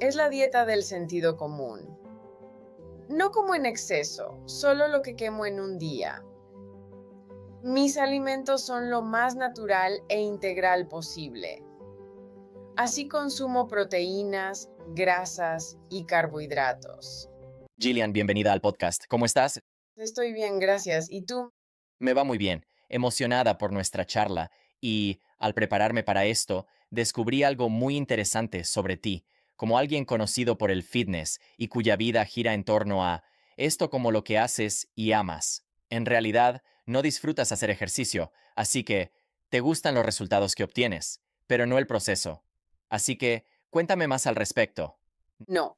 es la dieta del sentido común. No como en exceso, solo lo que quemo en un día. Mis alimentos son lo más natural e integral posible. Así consumo proteínas, grasas y carbohidratos. Gillian, bienvenida al podcast. ¿Cómo estás? Estoy bien, gracias. ¿Y tú? Me va muy bien, emocionada por nuestra charla y, al prepararme para esto, descubrí algo muy interesante sobre ti como alguien conocido por el fitness y cuya vida gira en torno a esto como lo que haces y amas. En realidad, no disfrutas hacer ejercicio, así que te gustan los resultados que obtienes, pero no el proceso. Así que, cuéntame más al respecto. No.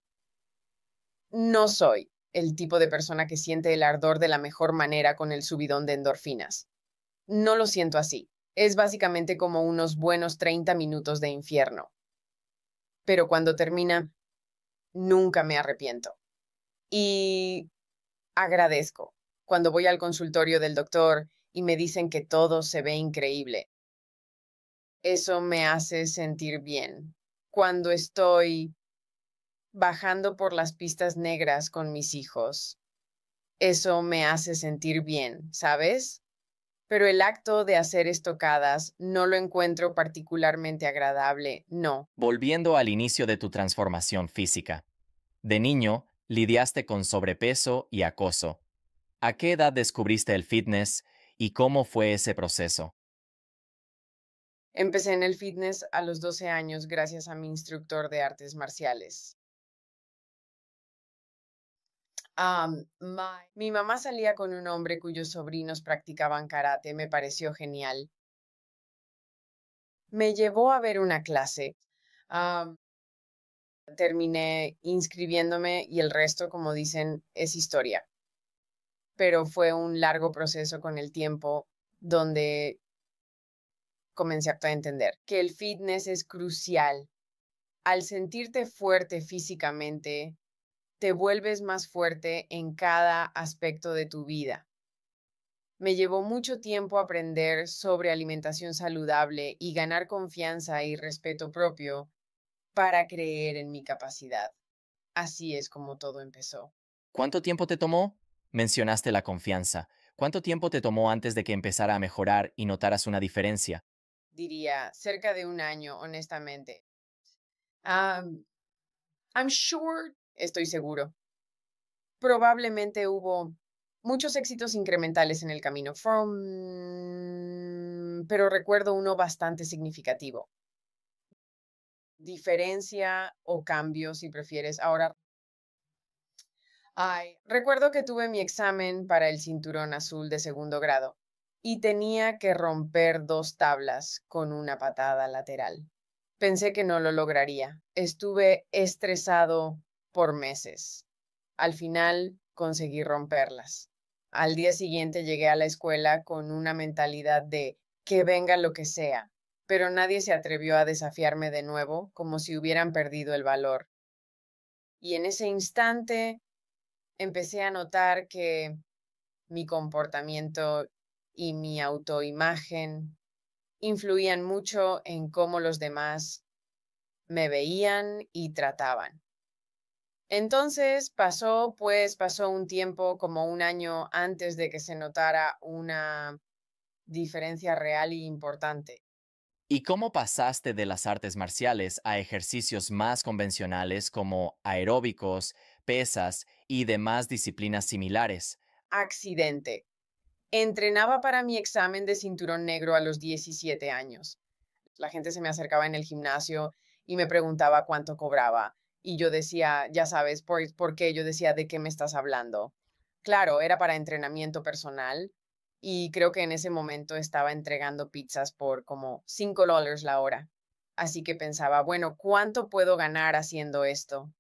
No soy el tipo de persona que siente el ardor de la mejor manera con el subidón de endorfinas. No lo siento así. Es básicamente como unos buenos 30 minutos de infierno pero cuando termina, nunca me arrepiento. Y agradezco cuando voy al consultorio del doctor y me dicen que todo se ve increíble. Eso me hace sentir bien. Cuando estoy bajando por las pistas negras con mis hijos, eso me hace sentir bien, ¿sabes? pero el acto de hacer estocadas no lo encuentro particularmente agradable, no. Volviendo al inicio de tu transformación física. De niño, lidiaste con sobrepeso y acoso. ¿A qué edad descubriste el fitness y cómo fue ese proceso? Empecé en el fitness a los 12 años gracias a mi instructor de artes marciales. Mi mamá salía con un hombre cuyos sobrinos practicaban karate, me pareció genial. Me llevó a ver una clase. terminé inscribiéndome y el resto, como dicen, es historia. Pero fue un largo proceso con el tiempo donde comencé a entender que el fitness es crucial. Al sentirte fuerte físicamente, te vuelves más fuerte en cada aspecto de tu vida. Me llevó mucho tiempo aprender sobre alimentación saludable y ganar confianza y respeto propio para creer en mi capacidad. Así es como todo empezó. ¿Cuánto tiempo te tomó? Mencionaste la confianza. ¿Cuánto tiempo te tomó antes de que empezara a mejorar y notaras una diferencia? Diría cerca de un año, honestamente. I'm sure estoy seguro. Probablemente hubo muchos éxitos incrementales en el camino, pero recuerdo uno bastante significativo. Diferencia o cambio, si prefieres. Ahora, Ay, recuerdo que tuve mi examen para el cinturón azul de segundo grado y tenía que romper dos tablas con una patada lateral. Pensé que no lo lograría. Estuve estresado por meses. Al final conseguí romperlas. Al día siguiente llegué a la escuela con una mentalidad de que venga lo que sea, pero nadie se atrevió a desafiarme de nuevo como si hubieran perdido el valor. Y en ese instante empecé a notar que mi comportamiento y mi autoimagen influían mucho en cómo los demás me veían y trataban. Entonces pasó, pues pasó un tiempo, como un año antes de que se notara una diferencia real y importante. ¿Y cómo pasaste de las artes marciales a ejercicios más convencionales como aeróbicos, pesas y demás disciplinas similares? Accidente. Entrenaba para mi examen de cinturón negro a los 17 años. La gente se me acercaba en el gimnasio y me preguntaba cuánto cobraba y yo decía, ya sabes, por, por qué yo decía, ¿de qué me estás hablando? Claro, era para entrenamiento personal y creo que en ese momento estaba entregando pizzas por como 5 dólares la hora. Así que pensaba, bueno, ¿cuánto puedo ganar haciendo esto?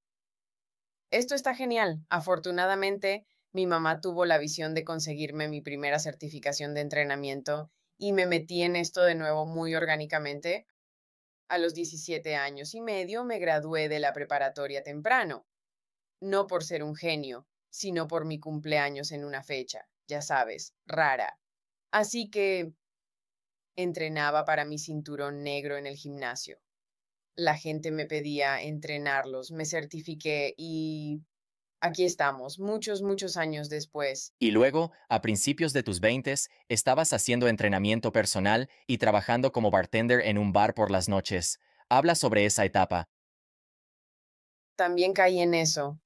Esto está genial. Afortunadamente, mi mamá tuvo la visión de conseguirme mi primera certificación de entrenamiento y me metí en esto de nuevo muy orgánicamente a los 17 años y medio me gradué de la preparatoria temprano. No por ser un genio, sino por mi cumpleaños en una fecha, ya sabes, rara. Así que entrenaba para mi cinturón negro en el gimnasio. La gente me pedía entrenarlos, me certifiqué y Aquí estamos, muchos, muchos años después. Y luego, a principios de tus veintes, estabas haciendo entrenamiento personal y trabajando como bartender en un bar por las noches. Habla sobre esa etapa. También caí en eso.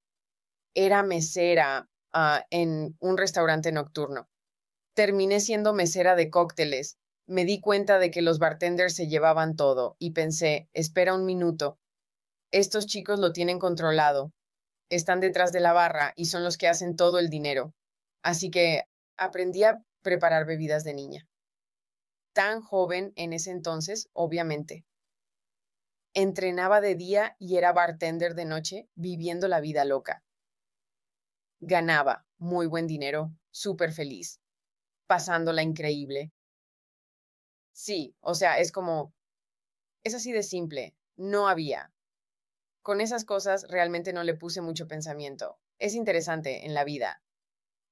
Era mesera ah, en un restaurante nocturno. Terminé siendo mesera de cócteles. Me di cuenta de que los bartenders se llevaban todo y pensé, espera un minuto. Estos chicos lo tienen controlado están detrás de la barra y son los que hacen todo el dinero. Así que aprendí a preparar bebidas de niña. Tan joven en ese entonces, obviamente. Entrenaba de día y era bartender de noche, viviendo la vida loca. Ganaba muy buen dinero, súper feliz, pasándola increíble. Sí, o sea, es como, es así de simple, no había, con esas cosas realmente no le puse mucho pensamiento. Es interesante en la vida.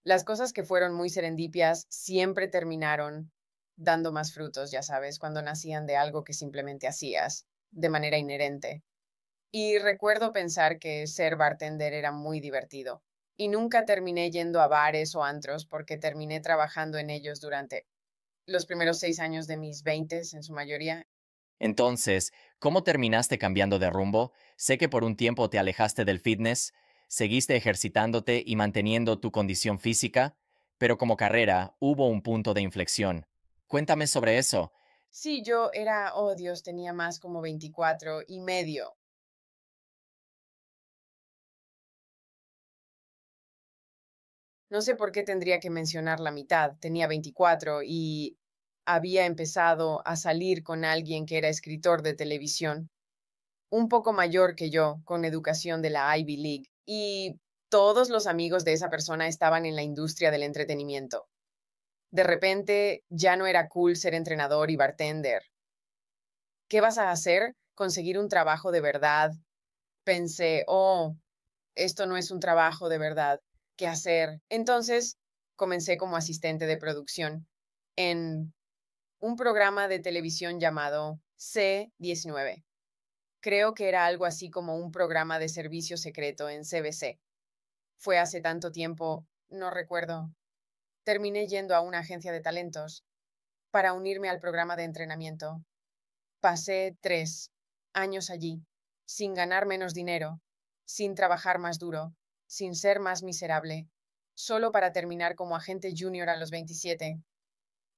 Las cosas que fueron muy serendipias siempre terminaron dando más frutos, ya sabes, cuando nacían de algo que simplemente hacías de manera inherente. Y recuerdo pensar que ser bartender era muy divertido. Y nunca terminé yendo a bares o antros porque terminé trabajando en ellos durante los primeros seis años de mis veintes en su mayoría entonces, ¿cómo terminaste cambiando de rumbo? Sé que por un tiempo te alejaste del fitness, seguiste ejercitándote y manteniendo tu condición física, pero como carrera hubo un punto de inflexión. Cuéntame sobre eso. Sí, yo era, oh Dios, tenía más como 24 y medio. No sé por qué tendría que mencionar la mitad, tenía 24 y había empezado a salir con alguien que era escritor de televisión, un poco mayor que yo, con educación de la Ivy League, y todos los amigos de esa persona estaban en la industria del entretenimiento. De repente, ya no era cool ser entrenador y bartender. ¿Qué vas a hacer? Conseguir un trabajo de verdad. Pensé, oh, esto no es un trabajo de verdad. ¿Qué hacer? Entonces, comencé como asistente de producción en un programa de televisión llamado C-19. Creo que era algo así como un programa de servicio secreto en CBC. Fue hace tanto tiempo, no recuerdo. Terminé yendo a una agencia de talentos para unirme al programa de entrenamiento. Pasé tres años allí, sin ganar menos dinero, sin trabajar más duro, sin ser más miserable, solo para terminar como agente junior a los 27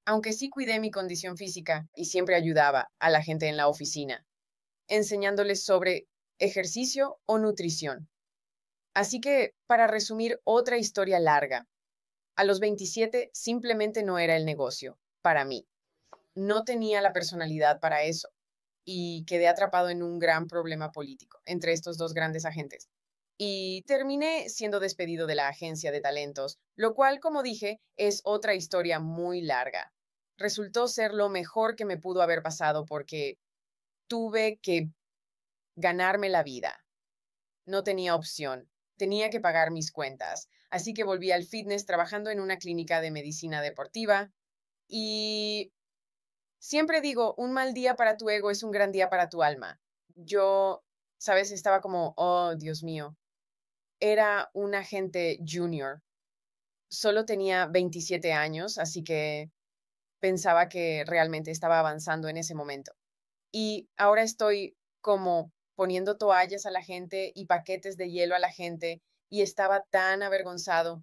aunque sí cuidé mi condición física y siempre ayudaba a la gente en la oficina, enseñándoles sobre ejercicio o nutrición. Así que, para resumir otra historia larga, a los 27 simplemente no era el negocio, para mí. No tenía la personalidad para eso y quedé atrapado en un gran problema político entre estos dos grandes agentes. Y terminé siendo despedido de la agencia de talentos, lo cual, como dije, es otra historia muy larga resultó ser lo mejor que me pudo haber pasado porque tuve que ganarme la vida. No tenía opción, tenía que pagar mis cuentas, así que volví al fitness trabajando en una clínica de medicina deportiva y siempre digo, un mal día para tu ego es un gran día para tu alma. Yo, sabes, estaba como, oh, Dios mío, era un agente junior, solo tenía 27 años, así que pensaba que realmente estaba avanzando en ese momento. Y ahora estoy como poniendo toallas a la gente y paquetes de hielo a la gente y estaba tan avergonzado.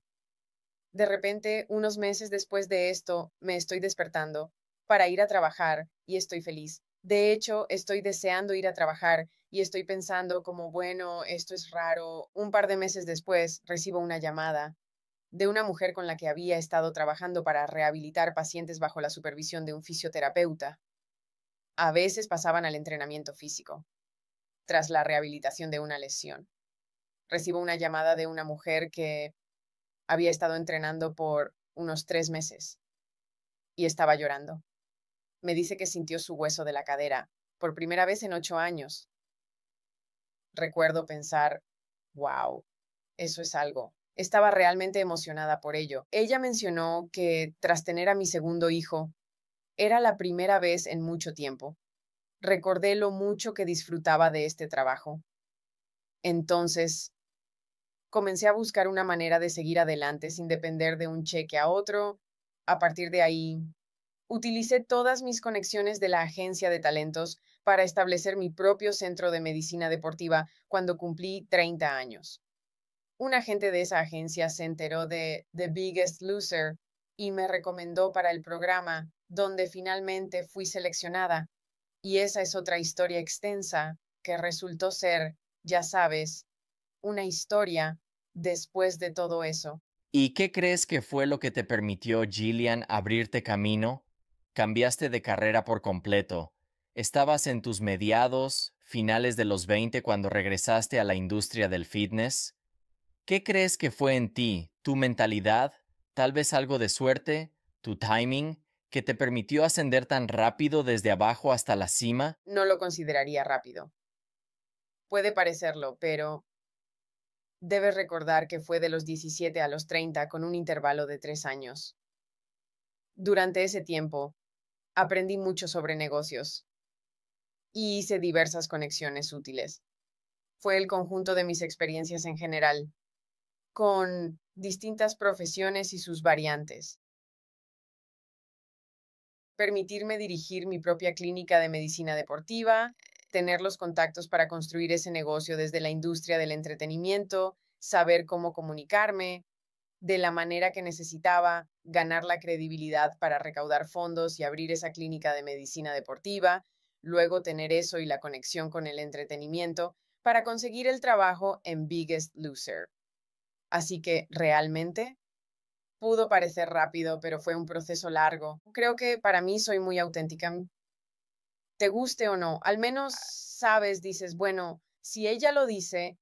De repente, unos meses después de esto, me estoy despertando para ir a trabajar y estoy feliz. De hecho, estoy deseando ir a trabajar y estoy pensando como, bueno, esto es raro. Un par de meses después recibo una llamada de una mujer con la que había estado trabajando para rehabilitar pacientes bajo la supervisión de un fisioterapeuta. A veces pasaban al entrenamiento físico, tras la rehabilitación de una lesión. Recibo una llamada de una mujer que había estado entrenando por unos tres meses y estaba llorando. Me dice que sintió su hueso de la cadera por primera vez en ocho años. Recuerdo pensar, wow, eso es algo, estaba realmente emocionada por ello. Ella mencionó que, tras tener a mi segundo hijo, era la primera vez en mucho tiempo. Recordé lo mucho que disfrutaba de este trabajo. Entonces, comencé a buscar una manera de seguir adelante sin depender de un cheque a otro. A partir de ahí, utilicé todas mis conexiones de la agencia de talentos para establecer mi propio centro de medicina deportiva cuando cumplí 30 años un agente de esa agencia se enteró de The Biggest Loser y me recomendó para el programa donde finalmente fui seleccionada. Y esa es otra historia extensa que resultó ser, ya sabes, una historia después de todo eso. ¿Y qué crees que fue lo que te permitió, Gillian, abrirte camino? Cambiaste de carrera por completo. Estabas en tus mediados, finales de los 20 cuando regresaste a la industria del fitness. ¿Qué crees que fue en ti, tu mentalidad, tal vez algo de suerte, tu timing, que te permitió ascender tan rápido desde abajo hasta la cima? No lo consideraría rápido. Puede parecerlo, pero debes recordar que fue de los 17 a los 30 con un intervalo de tres años. Durante ese tiempo, aprendí mucho sobre negocios y hice diversas conexiones útiles. Fue el conjunto de mis experiencias en general con distintas profesiones y sus variantes. Permitirme dirigir mi propia clínica de medicina deportiva, tener los contactos para construir ese negocio desde la industria del entretenimiento, saber cómo comunicarme de la manera que necesitaba, ganar la credibilidad para recaudar fondos y abrir esa clínica de medicina deportiva, luego tener eso y la conexión con el entretenimiento para conseguir el trabajo en Biggest Loser. Así que realmente pudo parecer rápido, pero fue un proceso largo. Creo que para mí soy muy auténtica. Te guste o no, al menos ah. sabes, dices, bueno, si ella lo dice,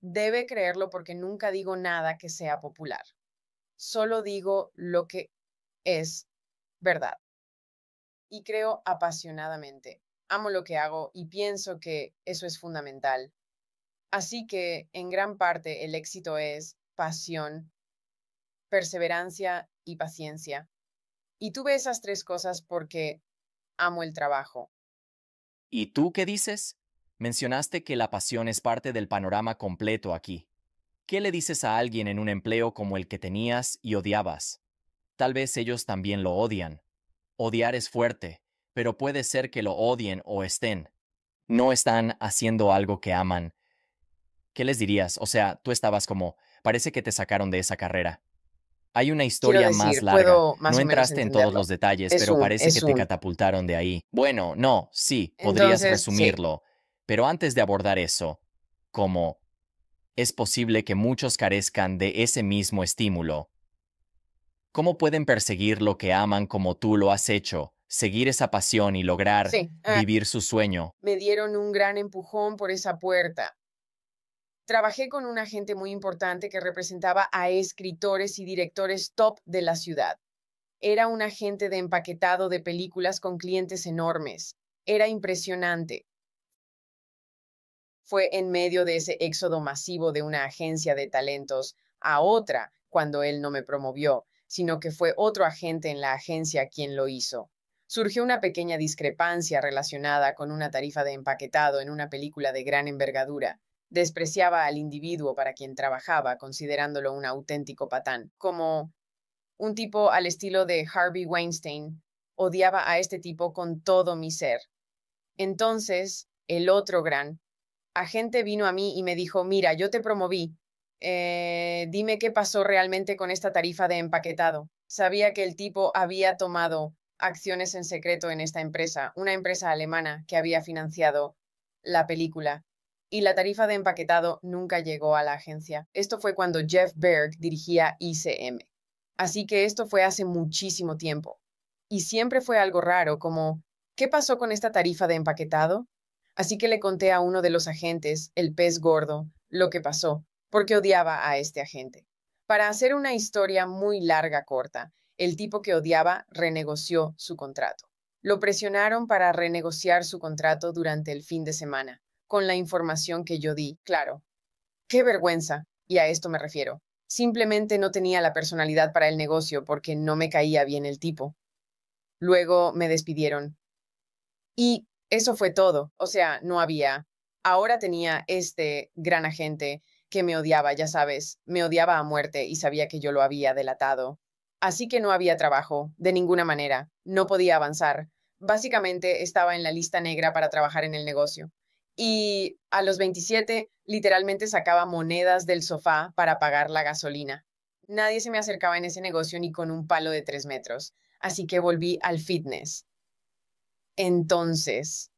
debe creerlo porque nunca digo nada que sea popular. Solo digo lo que es verdad. Y creo apasionadamente. Amo lo que hago y pienso que eso es fundamental. Así que, en gran parte, el éxito es pasión, perseverancia y paciencia. Y tuve esas tres cosas porque amo el trabajo. ¿Y tú qué dices? Mencionaste que la pasión es parte del panorama completo aquí. ¿Qué le dices a alguien en un empleo como el que tenías y odiabas? Tal vez ellos también lo odian. Odiar es fuerte, pero puede ser que lo odien o estén. No están haciendo algo que aman, ¿qué les dirías? O sea, tú estabas como, parece que te sacaron de esa carrera. Hay una historia más larga. no entraste en todos los detalles, pero parece que te catapultaron de ahí. Bueno, no, sí, podrías resumirlo. Pero antes de abordar eso, como es posible que muchos carezcan de ese mismo estímulo. ¿Cómo pueden perseguir lo que aman como tú lo has hecho? seguir esa pasión y lograr ah. vivir su sueño. Me dieron un gran empujón por esa puerta trabajé con un agente muy importante que representaba a escritores y directores top de la ciudad. Era un agente de empaquetado de películas con clientes enormes. Era impresionante. Fue en medio de ese éxodo masivo de una agencia de talentos a otra cuando él no me promovió, sino que fue otro agente en la agencia quien lo hizo. Surgió una pequeña discrepancia relacionada con una tarifa de empaquetado en una película de gran envergadura. Despreciaba al individuo para quien trabajaba, considerándolo un auténtico patán. Como un tipo al estilo de Harvey Weinstein, odiaba a este tipo con todo mi ser. Entonces, el otro gran agente vino a mí y me dijo, mira, yo te promoví, eh, dime qué pasó realmente con esta tarifa de empaquetado. Sabía que el tipo había tomado acciones en secreto en esta empresa, una empresa alemana que había financiado la película y la tarifa de empaquetado nunca llegó a la agencia. Esto fue cuando Jeff Berg dirigía ICM. Así que esto fue hace muchísimo tiempo. Y siempre fue algo raro, como, ¿qué pasó con esta tarifa de empaquetado? Así que le conté a uno de los agentes, el pez gordo, lo que pasó, porque odiaba a este agente. Para hacer una historia muy larga corta, el tipo que odiaba renegoció su contrato. Lo presionaron para renegociar su contrato durante el fin de semana con la información que yo di, claro. Qué vergüenza, y a esto me refiero. Simplemente no tenía la personalidad para el negocio porque no me caía bien el tipo. Luego me despidieron. Y eso fue todo, o sea, no había. Ahora tenía este gran agente que me odiaba, ya sabes, me odiaba a muerte y sabía que yo lo había delatado. Así que no había trabajo, de ninguna manera, no podía avanzar. Básicamente estaba en la lista negra para trabajar en el negocio y a los 27 literalmente sacaba monedas del sofá para pagar la gasolina. Nadie se me acercaba en ese negocio ni con un palo de tres metros, así que volví al fitness. Entonces,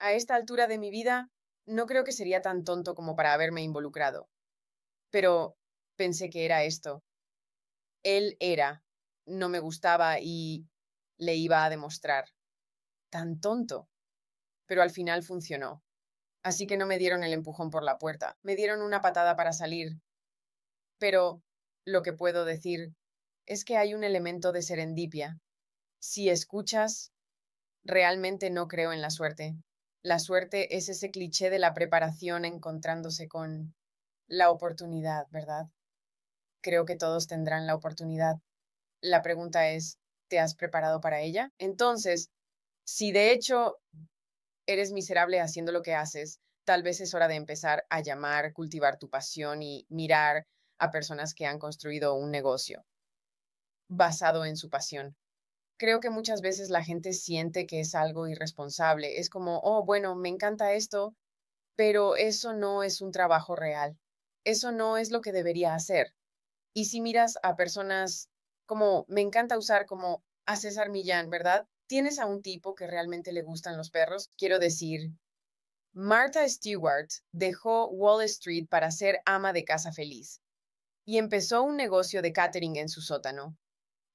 a esta altura de mi vida, no creo que sería tan tonto como para haberme involucrado. Pero pensé que era esto. Él era, no me gustaba y le iba a demostrar. Tan tonto pero al final funcionó. Así que no me dieron el empujón por la puerta, me dieron una patada para salir. Pero lo que puedo decir es que hay un elemento de serendipia. Si escuchas, realmente no creo en la suerte. La suerte es ese cliché de la preparación encontrándose con la oportunidad, ¿verdad? Creo que todos tendrán la oportunidad. La pregunta es, ¿te has preparado para ella? Entonces, si de hecho eres miserable haciendo lo que haces, tal vez es hora de empezar a llamar, cultivar tu pasión y mirar a personas que han construido un negocio basado en su pasión. Creo que muchas veces la gente siente que es algo irresponsable. Es como, oh, bueno, me encanta esto, pero eso no es un trabajo real. Eso no es lo que debería hacer. Y si miras a personas como, me encanta usar como a César Millán, ¿verdad? tienes a un tipo que realmente le gustan los perros, quiero decir, Martha Stewart dejó Wall Street para ser ama de casa feliz y empezó un negocio de catering en su sótano.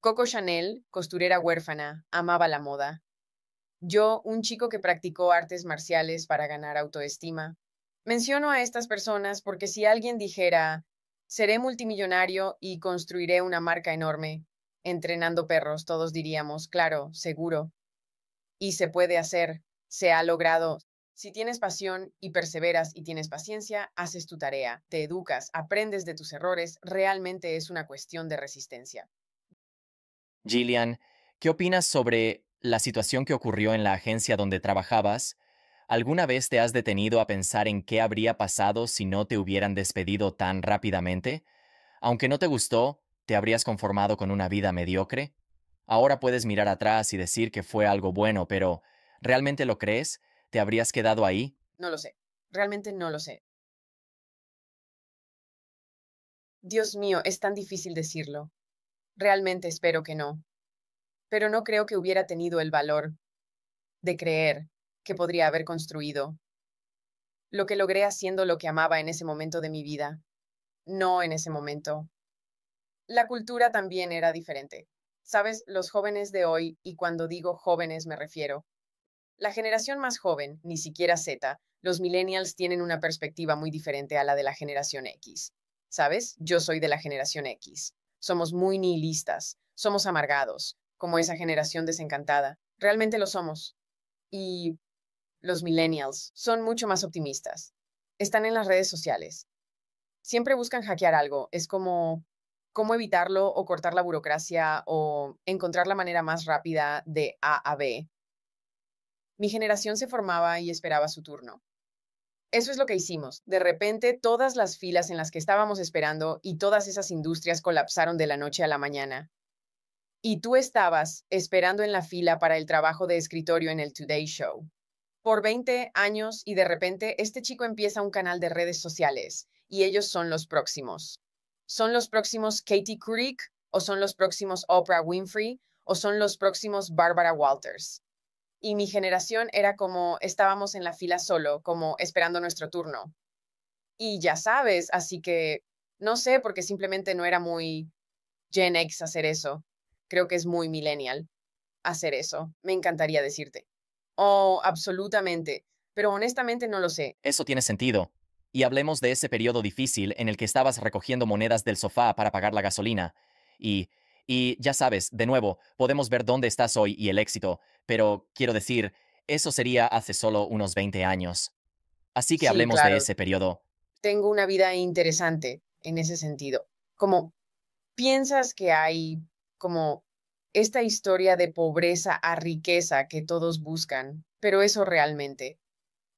Coco Chanel, costurera huérfana, amaba la moda. Yo, un chico que practicó artes marciales para ganar autoestima. Menciono a estas personas porque si alguien dijera, seré multimillonario y construiré una marca enorme, entrenando perros, todos diríamos, claro, seguro. Y se puede hacer, se ha logrado. Si tienes pasión y perseveras y tienes paciencia, haces tu tarea, te educas, aprendes de tus errores, realmente es una cuestión de resistencia. Gillian, ¿qué opinas sobre la situación que ocurrió en la agencia donde trabajabas? ¿Alguna vez te has detenido a pensar en qué habría pasado si no te hubieran despedido tan rápidamente? Aunque no te gustó, ¿Te habrías conformado con una vida mediocre? Ahora puedes mirar atrás y decir que fue algo bueno, pero ¿realmente lo crees? ¿Te habrías quedado ahí? No lo sé. Realmente no lo sé. Dios mío, es tan difícil decirlo. Realmente espero que no. Pero no creo que hubiera tenido el valor de creer que podría haber construido lo que logré haciendo lo que amaba en ese momento de mi vida. No en ese momento, la cultura también era diferente. Sabes, los jóvenes de hoy, y cuando digo jóvenes me refiero, la generación más joven, ni siquiera Z, los millennials tienen una perspectiva muy diferente a la de la generación X. ¿Sabes? Yo soy de la generación X. Somos muy nihilistas, somos amargados, como esa generación desencantada. Realmente lo somos. Y los millennials son mucho más optimistas. Están en las redes sociales. Siempre buscan hackear algo. Es como, cómo evitarlo o cortar la burocracia o encontrar la manera más rápida de A a B. Mi generación se formaba y esperaba su turno. Eso es lo que hicimos. De repente, todas las filas en las que estábamos esperando y todas esas industrias colapsaron de la noche a la mañana. Y tú estabas esperando en la fila para el trabajo de escritorio en el Today Show. Por 20 años y de repente este chico empieza un canal de redes sociales y ellos son los próximos. ¿Son los próximos Katie Couric o son los próximos Oprah Winfrey o son los próximos Barbara Walters? Y mi generación era como estábamos en la fila solo, como esperando nuestro turno. Y ya sabes, así que no sé, porque simplemente no era muy Gen X hacer eso. Creo que es muy millennial hacer eso. Me encantaría decirte. Oh, absolutamente. Pero honestamente no lo sé. Eso tiene sentido. Y hablemos de ese periodo difícil en el que estabas recogiendo monedas del sofá para pagar la gasolina. Y, ya sabes, de nuevo, podemos ver dónde estás hoy y el éxito, pero quiero decir, eso sería hace solo unos 20 años. Así que hablemos de ese periodo. Tengo una vida interesante en ese sentido. Como piensas que hay como esta historia de pobreza a riqueza que todos buscan, pero eso realmente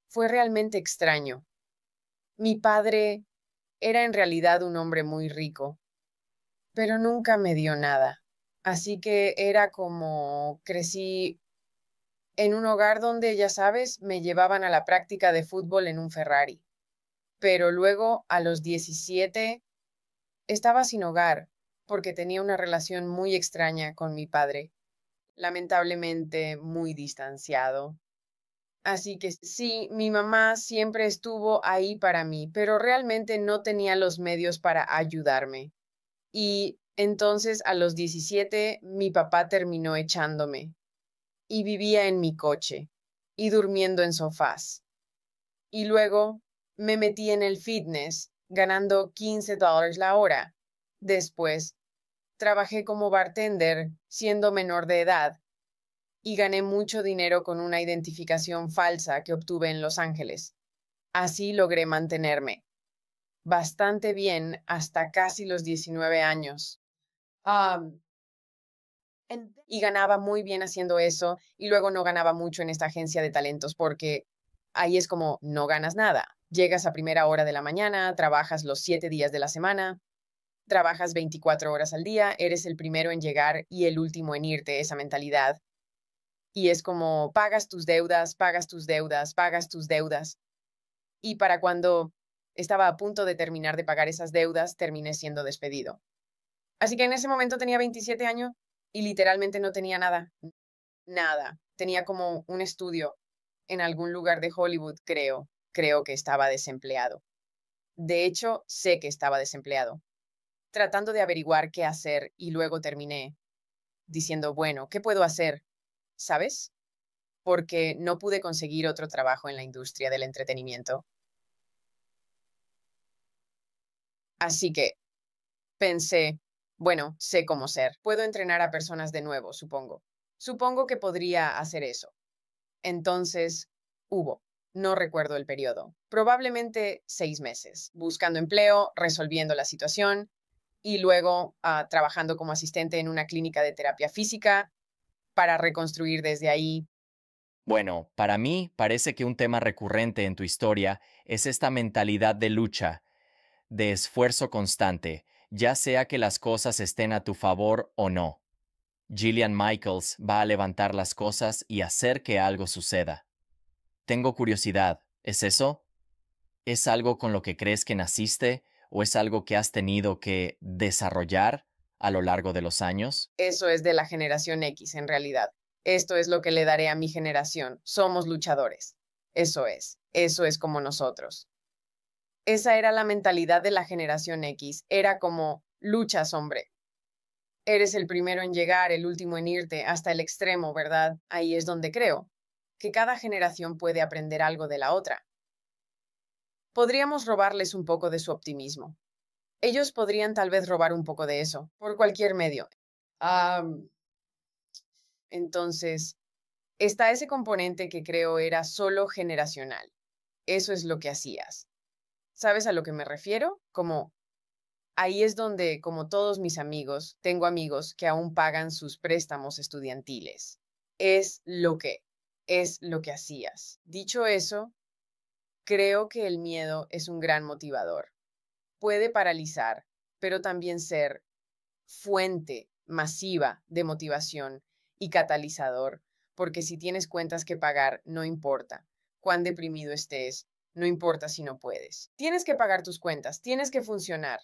fue realmente extraño mi padre era en realidad un hombre muy rico, pero nunca me dio nada. Así que era como crecí en un hogar donde, ya sabes, me llevaban a la práctica de fútbol en un Ferrari. Pero luego, a los 17, estaba sin hogar porque tenía una relación muy extraña con mi padre, lamentablemente muy distanciado. Así que sí, mi mamá siempre estuvo ahí para mí, pero realmente no tenía los medios para ayudarme. Y entonces a los 17 mi papá terminó echándome y vivía en mi coche y durmiendo en sofás. Y luego me metí en el fitness ganando 15 dólares la hora. Después, trabajé como bartender siendo menor de edad y gané mucho dinero con una identificación falsa que obtuve en Los Ángeles. Así logré mantenerme. Bastante bien hasta casi los 19 años. y ganaba muy bien haciendo eso y luego no ganaba mucho en esta agencia de talentos porque ahí es como no ganas nada. Llegas a primera hora de la mañana, trabajas los siete días de la semana, trabajas 24 horas al día, eres el primero en llegar y el último en irte, esa mentalidad. Y es como, pagas tus deudas, pagas tus deudas, pagas tus deudas. Y para cuando estaba a punto de terminar de pagar esas deudas, terminé siendo despedido. Así que en ese momento tenía 27 años y literalmente no tenía nada, nada. Tenía como un estudio en algún lugar de Hollywood, creo, creo que estaba desempleado. De hecho, sé que estaba desempleado, tratando de averiguar qué hacer y luego terminé diciendo, bueno, ¿qué puedo hacer? ¿sabes? Porque no pude conseguir otro trabajo en la industria del entretenimiento. Así que pensé, bueno, sé cómo ser. Puedo entrenar a personas de nuevo, supongo. Supongo que podría hacer eso. Entonces, hubo. No recuerdo el periodo. Probablemente seis meses, buscando empleo, resolviendo la situación y luego ah, trabajando como asistente en una clínica de terapia física para reconstruir desde ahí? Bueno, para mí parece que un tema recurrente en tu historia es esta mentalidad de lucha, de esfuerzo constante, ya sea que las cosas estén a tu favor o no. Gillian Michaels va a levantar las cosas y hacer que algo suceda. Tengo curiosidad, ¿es eso? ¿Es algo con lo que crees que naciste o es algo que has tenido que desarrollar? a lo largo de los años? Eso es de la generación X en realidad. Esto es lo que le daré a mi generación. Somos luchadores. Eso es. Eso es como nosotros. Esa era la mentalidad de la generación X. Era como, luchas, hombre. Eres el primero en llegar, el último en irte, hasta el extremo, ¿verdad? Ahí es donde creo, que cada generación puede aprender algo de la otra. Podríamos robarles un poco de su optimismo ellos podrían tal vez robar un poco de eso, por cualquier medio. entonces, está ese componente que creo era solo generacional. Eso es lo que hacías. ¿Sabes a lo que me refiero? Como ahí es donde, como todos mis amigos, tengo amigos que aún pagan sus préstamos estudiantiles. Es lo que, es lo que hacías. Dicho eso, creo que el miedo es un gran motivador puede paralizar, pero también ser fuente masiva de motivación y catalizador, porque si tienes cuentas que pagar, no importa cuán deprimido estés, no importa si no puedes. Tienes que pagar tus cuentas, tienes que funcionar.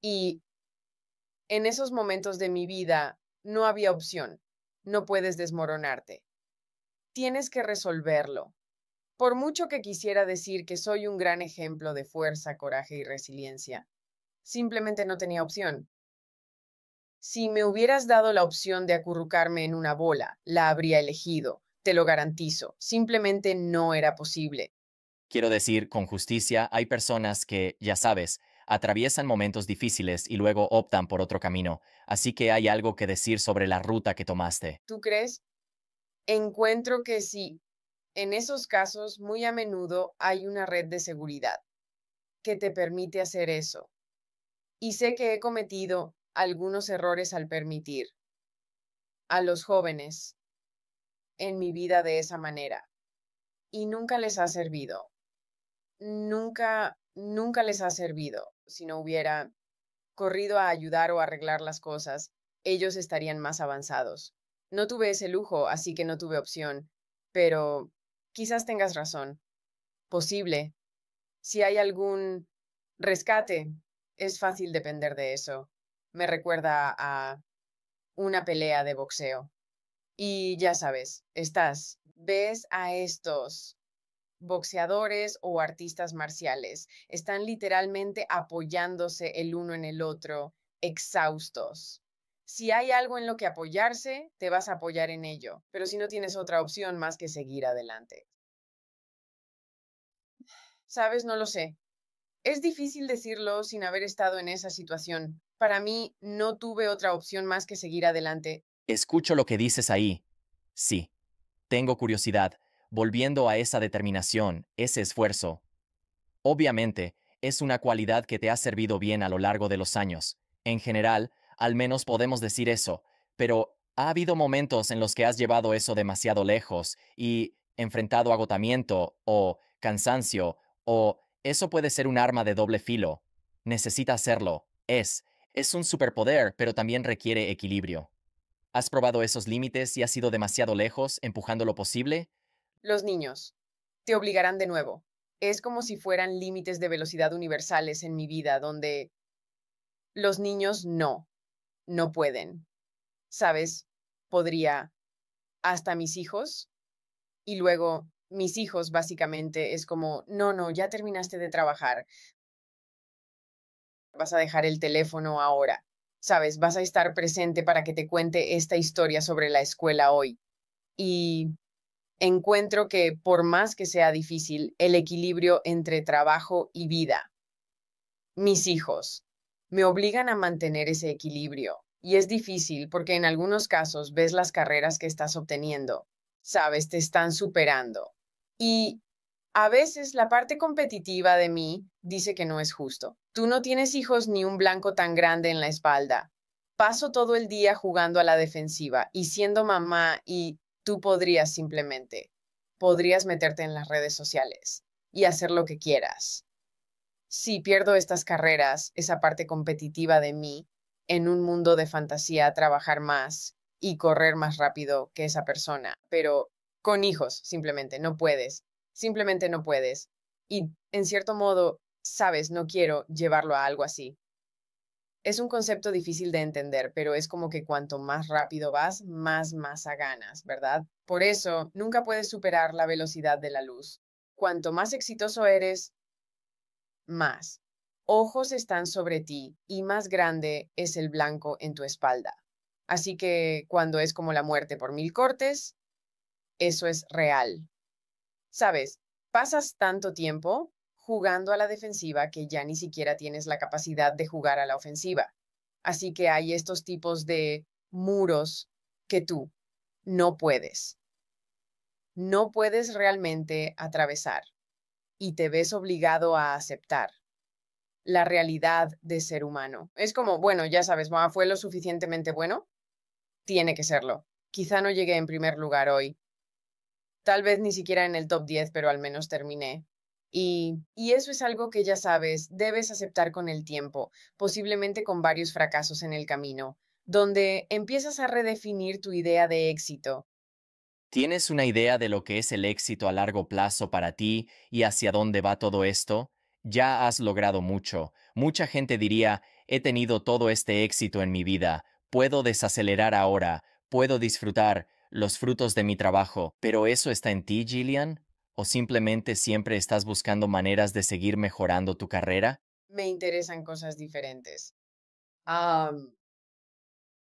Y en esos momentos de mi vida no había opción, no puedes desmoronarte. Tienes que resolverlo, por mucho que quisiera decir que soy un gran ejemplo de fuerza, coraje y resiliencia, simplemente no tenía opción. Si me hubieras dado la opción de acurrucarme en una bola, la habría elegido, te lo garantizo, simplemente no era posible. Quiero decir, con justicia, hay personas que, ya sabes, atraviesan momentos difíciles y luego optan por otro camino, así que hay algo que decir sobre la ruta que tomaste. ¿Tú crees? Encuentro que sí, en esos casos, muy a menudo hay una red de seguridad que te permite hacer eso. Y sé que he cometido algunos errores al permitir a los jóvenes en mi vida de esa manera. Y nunca les ha servido. Nunca, nunca les ha servido. Si no hubiera corrido a ayudar o arreglar las cosas, ellos estarían más avanzados. No tuve ese lujo, así que no tuve opción. Pero quizás tengas razón. Posible. Si hay algún rescate, es fácil depender de eso. Me recuerda a una pelea de boxeo. Y ya sabes, estás, ves a estos boxeadores o artistas marciales. Están literalmente apoyándose el uno en el otro, exhaustos. Si hay algo en lo que apoyarse, te vas a apoyar en ello, pero si no tienes otra opción más que seguir adelante. Sabes, no lo sé. Es difícil decirlo sin haber estado en esa situación. Para mí, no tuve otra opción más que seguir adelante. Escucho lo que dices ahí. Sí, tengo curiosidad, volviendo a esa determinación, ese esfuerzo. Obviamente, es una cualidad que te ha servido bien a lo largo de los años. En general, al menos podemos decir eso, pero ha habido momentos en los que has llevado eso demasiado lejos y enfrentado agotamiento o cansancio o eso puede ser un arma de doble filo. Necesita hacerlo. Es. Es un superpoder, pero también requiere equilibrio. ¿Has probado esos límites y has ido demasiado lejos, empujando lo posible? Los niños. Te obligarán de nuevo. Es como si fueran límites de velocidad universales en mi vida, donde... Los niños no no pueden. ¿Sabes? Podría hasta mis hijos y luego mis hijos básicamente es como, no, no, ya terminaste de trabajar. Vas a dejar el teléfono ahora. ¿Sabes? Vas a estar presente para que te cuente esta historia sobre la escuela hoy. Y encuentro que por más que sea difícil, el equilibrio entre trabajo y vida, mis hijos, me obligan a mantener ese equilibrio. Y es difícil porque en algunos casos ves las carreras que estás obteniendo, sabes, te están superando. Y a veces la parte competitiva de mí dice que no es justo. Tú no tienes hijos ni un blanco tan grande en la espalda. Paso todo el día jugando a la defensiva y siendo mamá y tú podrías simplemente, podrías meterte en las redes sociales y hacer lo que quieras si pierdo estas carreras, esa parte competitiva de mí, en un mundo de fantasía, trabajar más y correr más rápido que esa persona, pero con hijos simplemente, no puedes, simplemente no puedes. Y en cierto modo, sabes, no quiero llevarlo a algo así. Es un concepto difícil de entender, pero es como que cuanto más rápido vas, más masa ganas, ¿verdad? Por eso, nunca puedes superar la velocidad de la luz. Cuanto más exitoso eres, más. Ojos están sobre ti y más grande es el blanco en tu espalda. Así que cuando es como la muerte por mil cortes, eso es real. Sabes, pasas tanto tiempo jugando a la defensiva que ya ni siquiera tienes la capacidad de jugar a la ofensiva. Así que hay estos tipos de muros que tú no puedes. No puedes realmente atravesar y te ves obligado a aceptar la realidad de ser humano. Es como, bueno, ya sabes, fue lo suficientemente bueno, tiene que serlo. Quizá no llegué en primer lugar hoy. Tal vez ni siquiera en el top 10, pero al menos terminé. Y, y, eso es algo que ya sabes, debes aceptar con el tiempo, posiblemente con varios fracasos en el camino, donde empiezas a redefinir tu idea de éxito ¿Tienes una idea de lo que es el éxito a largo plazo para ti y hacia dónde va todo esto? Ya has logrado mucho. Mucha gente diría, he tenido todo este éxito en mi vida, puedo desacelerar ahora, puedo disfrutar los frutos de mi trabajo, pero ¿eso está en ti, Gillian? ¿O simplemente siempre estás buscando maneras de seguir mejorando tu carrera? Me interesan cosas diferentes.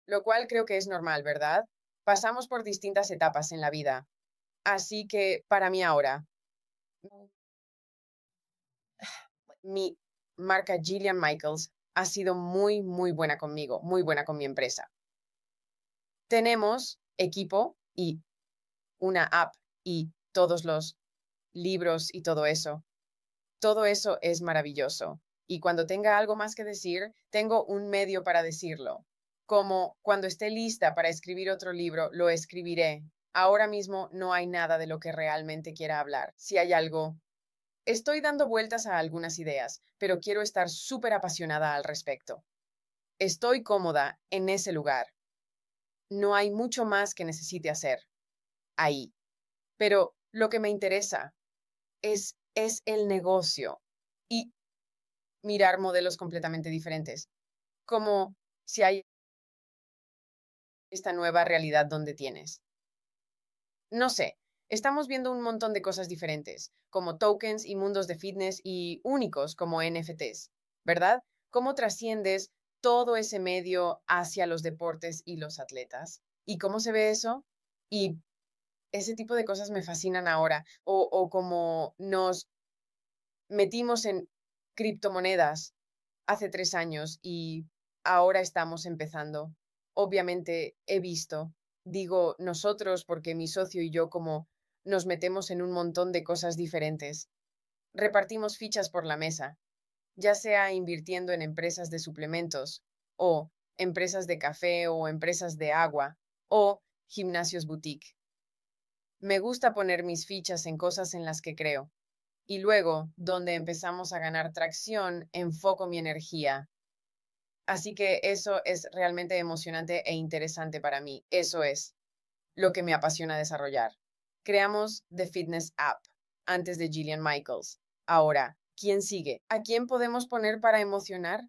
lo cual creo que es normal, ¿verdad? pasamos por distintas etapas en la vida. Así que para mí ahora, mm, mi marca Gillian Michaels ha sido muy, muy buena conmigo, muy buena con mi empresa. Tenemos equipo y una app y todos los libros y todo eso. Todo eso es maravilloso. Y cuando tenga algo más que decir, tengo un medio para decirlo como cuando esté lista para escribir otro libro, lo escribiré. Ahora mismo no hay nada de lo que realmente quiera hablar. Si hay algo, estoy dando vueltas a algunas ideas, pero quiero estar súper apasionada al respecto. Estoy cómoda en ese lugar. No hay mucho más que necesite hacer ahí. Pero lo que me interesa es, es el negocio y mirar modelos completamente diferentes. Como si hay esta nueva realidad donde tienes. No sé, estamos viendo un montón de cosas diferentes, como tokens y mundos de fitness y únicos como NFTs, ¿verdad? ¿Cómo trasciendes todo ese medio hacia los deportes y los atletas? ¿Y cómo se ve eso? Y ese tipo de cosas me fascinan ahora, o, como nos metimos en criptomonedas hace tres años y ahora estamos empezando obviamente he visto, digo nosotros porque mi socio y yo como nos metemos en un montón de cosas diferentes. Repartimos fichas por la mesa, ya sea invirtiendo en empresas de suplementos, o empresas de café o empresas de agua, o gimnasios boutique. Me gusta poner mis fichas en cosas en las que creo. Y luego, donde empezamos a ganar tracción, enfoco mi energía Así que eso es realmente emocionante e interesante para mí. Eso es lo que me apasiona desarrollar. Creamos The Fitness App antes de Gillian Michaels. Ahora, ¿quién sigue? ¿A quién podemos poner para emocionar?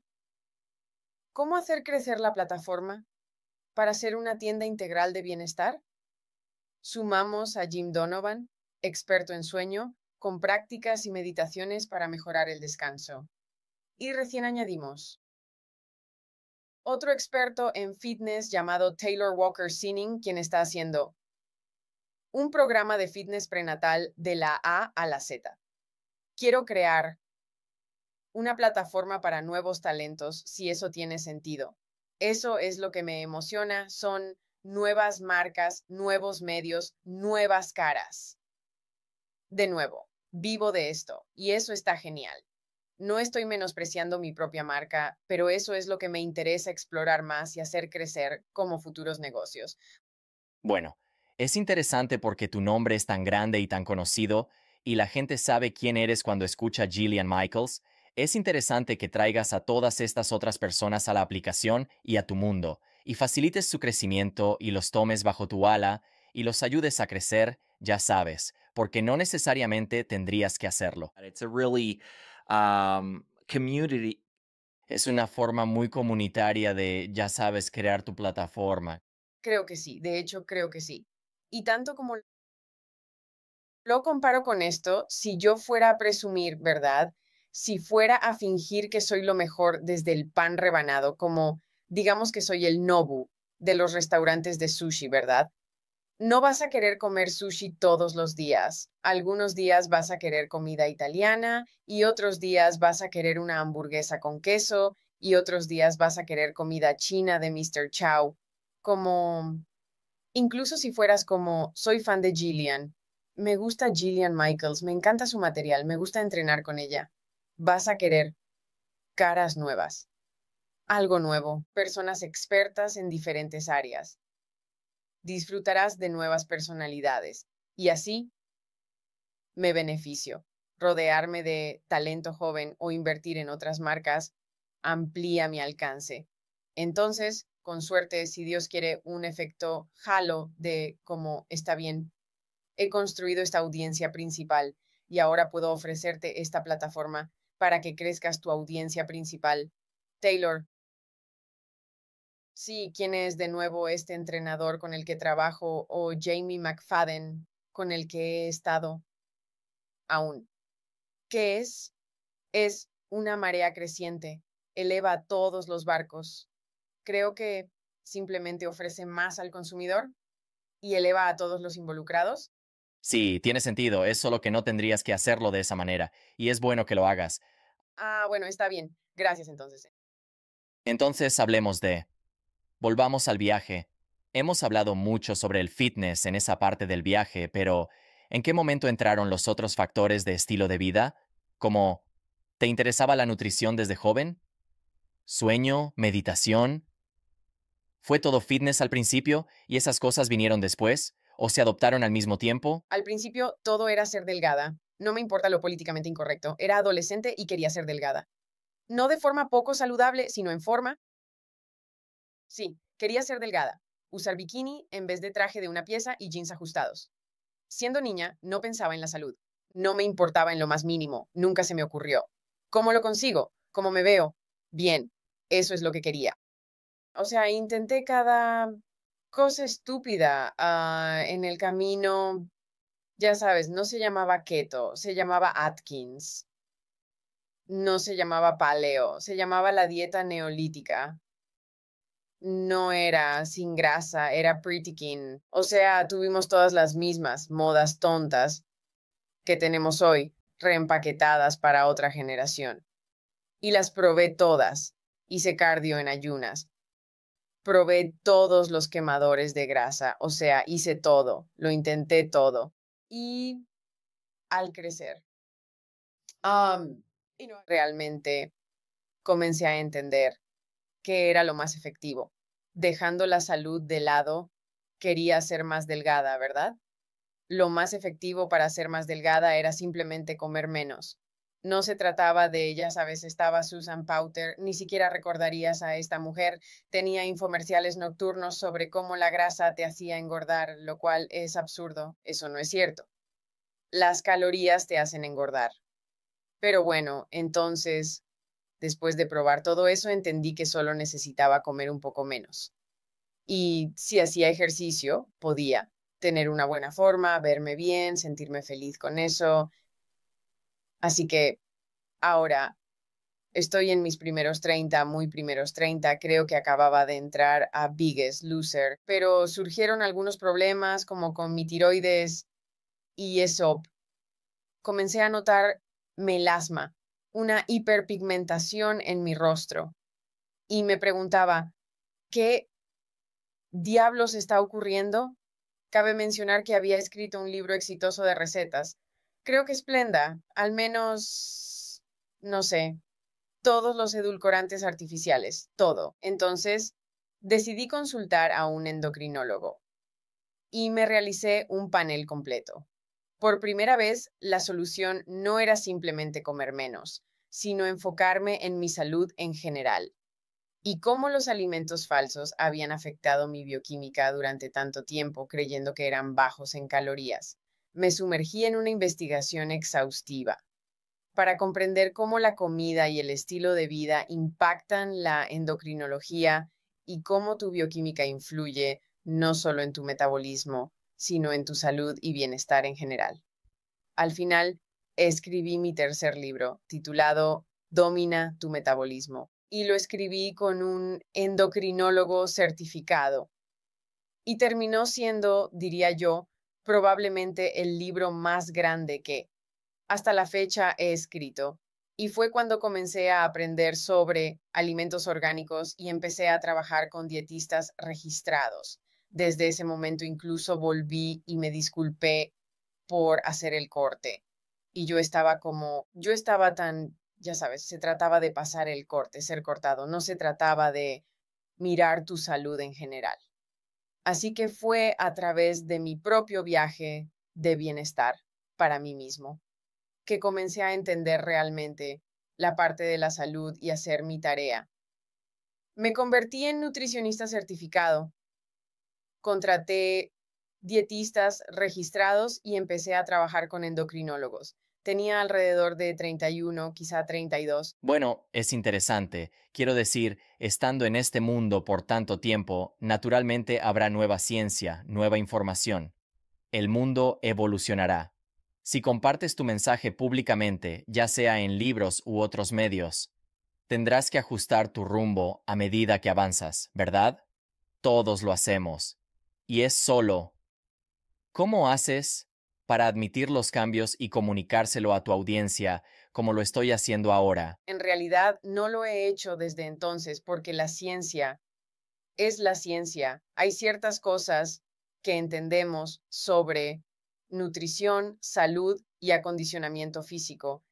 ¿Cómo hacer crecer la plataforma para ser una tienda integral de bienestar? Sumamos a Jim Donovan, experto en sueño, con prácticas y meditaciones para mejorar el descanso. Y recién añadimos otro experto en fitness llamado Taylor Walker Sinning, quien está haciendo un programa de fitness prenatal de la A a la Z. Quiero crear una plataforma para nuevos talentos, si eso tiene sentido. Eso es lo que me emociona, son nuevas marcas, nuevos medios, nuevas caras. De nuevo, vivo de esto y eso está genial. No estoy menospreciando mi propia marca, pero eso es lo que me interesa explorar más y hacer crecer como futuros negocios. Bueno, es interesante porque tu nombre es tan grande y tan conocido y la gente sabe quién eres cuando escucha Gillian Michaels. Es interesante que traigas a todas estas otras personas a la aplicación y a tu mundo y facilites su crecimiento y los tomes bajo tu ala y los ayudes a crecer, ya sabes, porque no necesariamente tendrías que hacerlo community. Es una forma muy comunitaria de, ya sabes, crear tu plataforma. Creo que sí, de hecho creo que sí. Y tanto como lo comparo con esto, si yo fuera a presumir, ¿verdad? Si fuera a fingir que soy lo mejor desde el pan rebanado, como digamos que soy el Nobu de los restaurantes de sushi, ¿verdad? No vas a querer comer sushi todos los días. Algunos días vas a querer comida italiana y otros días vas a querer una hamburguesa con queso y otros días vas a querer comida china de Mr. Chow. Como... Incluso si fueras como, soy fan de Gillian. Me gusta Gillian Michaels, me encanta su material, me gusta entrenar con ella. Vas a querer caras nuevas, algo nuevo, personas expertas en diferentes áreas disfrutarás de nuevas personalidades y así me beneficio. Rodearme de talento joven o invertir en otras marcas amplía mi alcance. Entonces, con suerte, si Dios quiere, un efecto halo de cómo está bien. He construido esta audiencia principal y ahora puedo ofrecerte esta plataforma para que crezcas tu audiencia principal. Taylor, Sí, quién es de nuevo este entrenador con el que trabajo o Jamie McFadden con el que he estado aún. ¿Qué es? Es una marea creciente, eleva a todos los barcos. Creo que simplemente ofrece más al consumidor y eleva a todos los involucrados. Sí, tiene sentido, es solo que no tendrías que hacerlo de esa manera, y es bueno que lo hagas. Ah, bueno, está bien. Gracias entonces. Entonces hablemos de... Volvamos al viaje. Hemos hablado mucho sobre el fitness en esa parte del viaje, pero ¿en qué momento entraron los otros factores de estilo de vida? Como, ¿te interesaba la nutrición desde joven? ¿Sueño? ¿Meditación? ¿Fue todo fitness al principio y esas cosas vinieron después? ¿O se adoptaron al mismo tiempo? Al principio todo era ser delgada. No me importa lo políticamente incorrecto. Era adolescente y quería ser delgada. No de forma poco saludable, sino en forma, Sí, quería ser delgada, usar bikini en vez de traje de una pieza y jeans ajustados. Siendo niña, no pensaba en la salud. No me importaba en lo más mínimo, nunca se me ocurrió. ¿Cómo lo consigo? ¿Cómo me veo? Bien, eso es lo que quería. O sea, intenté cada cosa estúpida ah, en el camino. Ya sabes, no se llamaba keto, se llamaba Atkins. No se llamaba paleo, se llamaba la dieta neolítica no era sin grasa, era Pretty King. O sea, tuvimos todas las mismas modas tontas que tenemos hoy, reempaquetadas para otra generación. Y las probé todas. Hice cardio en ayunas. Probé todos los quemadores de grasa, o sea, hice todo, lo intenté todo. Y al crecer, realmente comencé a entender ¿Qué era lo más efectivo. Dejando la salud de lado, quería ser más delgada, ¿verdad? Lo más efectivo para ser más delgada era simplemente comer menos. No se trataba de ella, sabes, estaba Susan Powter, ni siquiera recordarías a esta mujer. Tenía infomerciales nocturnos sobre cómo la grasa te hacía engordar, lo cual es absurdo, eso no es cierto. Las calorías te hacen engordar. Pero bueno, entonces, Después de probar todo eso, entendí que solo necesitaba comer un poco menos. Y si hacía ejercicio, podía tener una buena forma, verme bien, sentirme feliz con eso. Así que ahora estoy en mis primeros 30, muy primeros 30, creo que acababa de entrar a Biggest Loser, pero surgieron algunos problemas como con mi tiroides y eso. Comencé a notar melasma una hiperpigmentación en mi rostro y me preguntaba, ¿qué diablos está ocurriendo? Cabe mencionar que había escrito un libro exitoso de recetas. Creo que esplenda, al menos, no sé, todos los edulcorantes artificiales, todo. Entonces, decidí consultar a un endocrinólogo y me realicé un panel completo. Por primera vez, la solución no era simplemente comer menos, sino enfocarme en mi salud en general y cómo los alimentos falsos habían afectado mi bioquímica durante tanto tiempo creyendo que eran bajos en calorías. Me sumergí en una investigación exhaustiva para comprender cómo la comida y el estilo de vida impactan la endocrinología y cómo tu bioquímica influye no solo en tu metabolismo, sino en tu salud y bienestar en general. Al final, escribí mi tercer libro, titulado Domina tu metabolismo, y lo escribí con un endocrinólogo certificado. Y terminó siendo, diría yo, probablemente el libro más grande que hasta la fecha he escrito. Y fue cuando comencé a aprender sobre alimentos orgánicos y empecé a trabajar con dietistas registrados. Desde ese momento incluso volví y me disculpé por hacer el corte. Y yo estaba como, yo estaba tan, ya sabes, se trataba de pasar el corte, ser cortado, no se trataba de mirar tu salud en general. Así que fue a través de mi propio viaje de bienestar para mí mismo que comencé a entender realmente la parte de la salud y hacer mi tarea. Me convertí en nutricionista certificado contraté dietistas registrados y empecé a trabajar con endocrinólogos. Tenía alrededor de 31, quizá 32. Bueno, es interesante. Quiero decir, estando en este mundo por tanto tiempo, naturalmente habrá nueva ciencia, nueva información. El mundo evolucionará. Si compartes tu mensaje públicamente, ya sea en libros u otros medios, tendrás que ajustar tu rumbo a medida que avanzas, ¿verdad? Todos lo hacemos y es solo. ¿Cómo haces para admitir los cambios y comunicárselo a tu audiencia, como lo estoy haciendo ahora? En realidad no lo he hecho desde entonces porque la ciencia es la ciencia. Hay ciertas cosas que entendemos sobre nutrición, salud y acondicionamiento físico.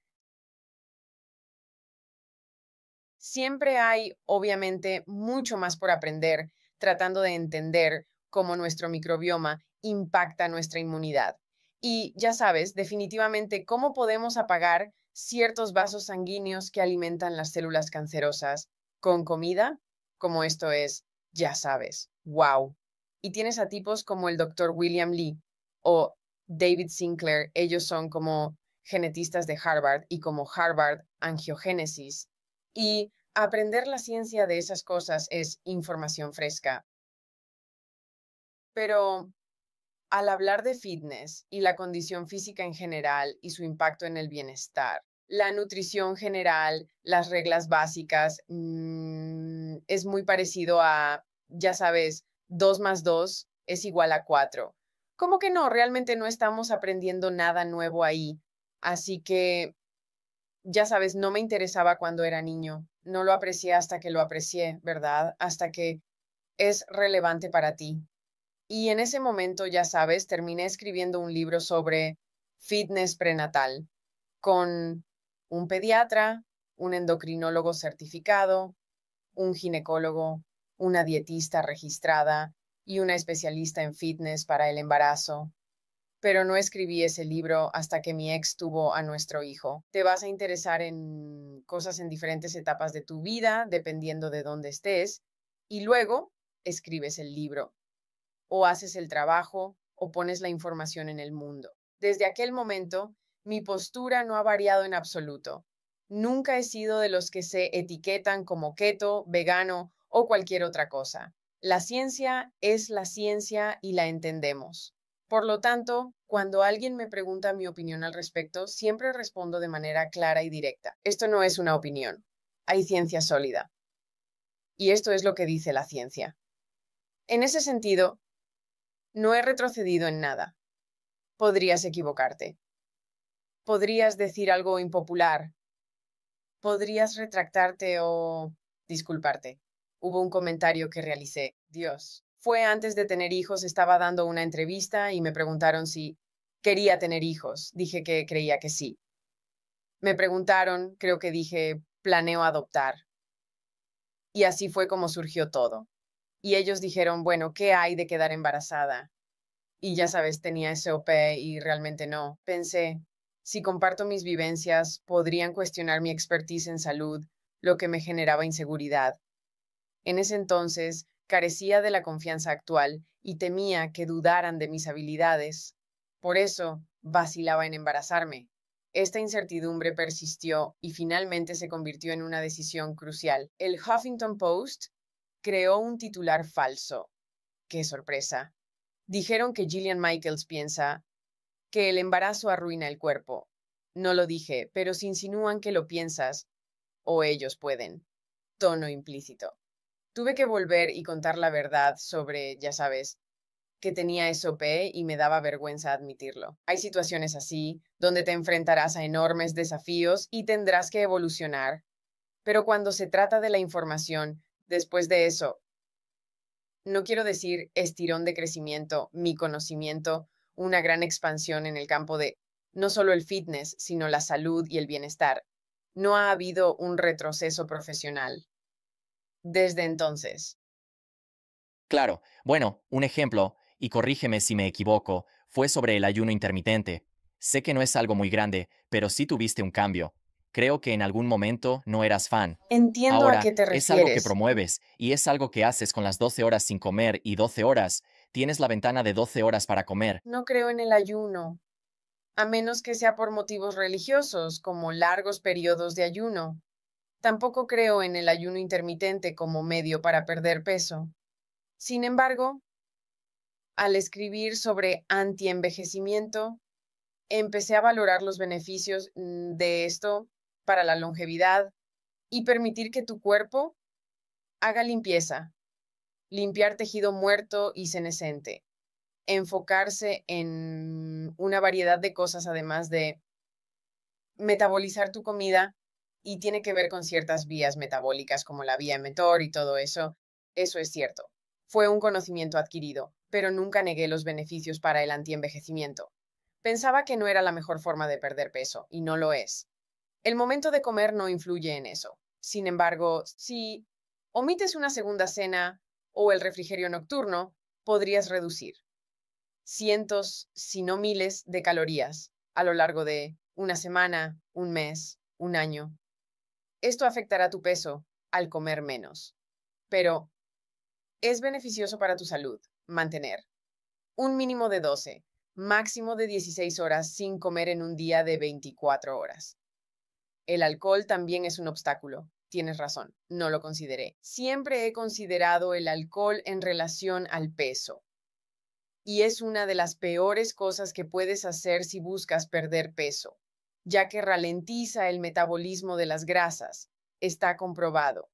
Siempre hay, obviamente, mucho más por aprender tratando de entender cómo nuestro microbioma impacta nuestra inmunidad. Y ya sabes, definitivamente, cómo podemos apagar ciertos vasos sanguíneos que alimentan las células cancerosas con comida, como esto es, ya sabes, wow. Y tienes a tipos como el doctor William Lee o David Sinclair, ellos son como genetistas de Harvard y como Harvard angiogénesis. Y aprender la ciencia de esas cosas es información fresca, pero al hablar de fitness y la condición física en general y su impacto en el bienestar, la nutrición general, las reglas básicas, mm, es muy parecido a, ya sabes, dos más dos es igual a cuatro. ¿Cómo que no, realmente no estamos aprendiendo nada nuevo ahí. Así que, ya sabes, no me interesaba cuando era niño. No lo aprecié hasta que lo aprecié, ¿verdad? Hasta que es relevante para ti. Y en ese momento, ya sabes, terminé escribiendo un libro sobre fitness prenatal con un pediatra, un endocrinólogo certificado, un ginecólogo, una dietista registrada y una especialista en fitness para el embarazo. Pero no escribí ese libro hasta que mi ex tuvo a nuestro hijo. Te vas a interesar en cosas en diferentes etapas de tu vida, dependiendo de dónde estés, y luego escribes el libro o haces el trabajo o pones la información en el mundo. Desde aquel momento, mi postura no ha variado en absoluto. Nunca he sido de los que se etiquetan como keto, vegano o cualquier otra cosa. La ciencia es la ciencia y la entendemos. Por lo tanto, cuando alguien me pregunta mi opinión al respecto, siempre respondo de manera clara y directa. Esto no es una opinión. Hay ciencia sólida. Y esto es lo que dice la ciencia. En ese sentido, no he retrocedido en nada. Podrías equivocarte. Podrías decir algo impopular. Podrías retractarte o disculparte. Hubo un comentario que realicé. Dios. Fue antes de tener hijos, estaba dando una entrevista y me preguntaron si quería tener hijos. Dije que creía que sí. Me preguntaron, creo que dije, planeo adoptar. Y así fue como surgió todo y ellos dijeron, bueno, ¿qué hay de quedar embarazada? Y ya sabes, tenía SOP y realmente no. Pensé, si comparto mis vivencias, podrían cuestionar mi expertise en salud, lo que me generaba inseguridad. En ese entonces, carecía de la confianza actual y temía que dudaran de mis habilidades. Por eso, vacilaba en embarazarme. Esta incertidumbre persistió y finalmente se convirtió en una decisión crucial. El Huffington Post creó un titular falso. ¡Qué sorpresa! Dijeron que Gillian Michaels piensa que el embarazo arruina el cuerpo. No lo dije, pero se insinúan que lo piensas, o ellos pueden. Tono implícito. Tuve que volver y contar la verdad sobre, ya sabes, que tenía SOP y me daba vergüenza admitirlo. Hay situaciones así, donde te enfrentarás a enormes desafíos y tendrás que evolucionar. Pero cuando se trata de la información después de eso, no quiero decir estirón de crecimiento, mi conocimiento, una gran expansión en el campo de no solo el fitness, sino la salud y el bienestar. No ha habido un retroceso profesional desde entonces. Claro, bueno, un ejemplo, y corrígeme si me equivoco, fue sobre el ayuno intermitente. Sé que no es algo muy grande, pero sí tuviste un cambio. Creo que en algún momento no eras fan. Entiendo a qué te refieres. Es algo que promueves y es algo que haces con las 12 horas sin comer y 12 horas. Tienes la ventana de 12 horas para comer. No creo en el ayuno, a menos que sea por motivos religiosos, como largos periodos de ayuno. Tampoco creo en el ayuno intermitente como medio para perder peso. Sin embargo, al escribir sobre antienvejecimiento, empecé a valorar los beneficios mm, de esto para la longevidad y permitir que tu cuerpo haga limpieza, limpiar tejido muerto y senescente, enfocarse en una variedad de cosas además de metabolizar tu comida y tiene que ver con ciertas vías metabólicas como la vía emetor y todo eso. Eso es cierto. Fue un conocimiento adquirido, pero nunca negué los beneficios para el antienvejecimiento. Pensaba que no era la mejor forma de perder peso, y no lo es. El momento de comer no influye en eso. Sin embargo, si omites una segunda cena o el refrigerio nocturno, podrías reducir cientos, si no miles, de calorías a lo largo de una semana, un mes, un año. Esto afectará tu peso al comer menos, pero es beneficioso para tu salud mantener un mínimo de 12, máximo de 16 horas sin comer en un día de 24 horas. El alcohol también es un obstáculo. Tienes razón, no lo consideré. Siempre he considerado el alcohol en relación al peso. Y es una de las peores cosas que puedes hacer si buscas perder peso, ya que ralentiza el metabolismo de las grasas. Está comprobado.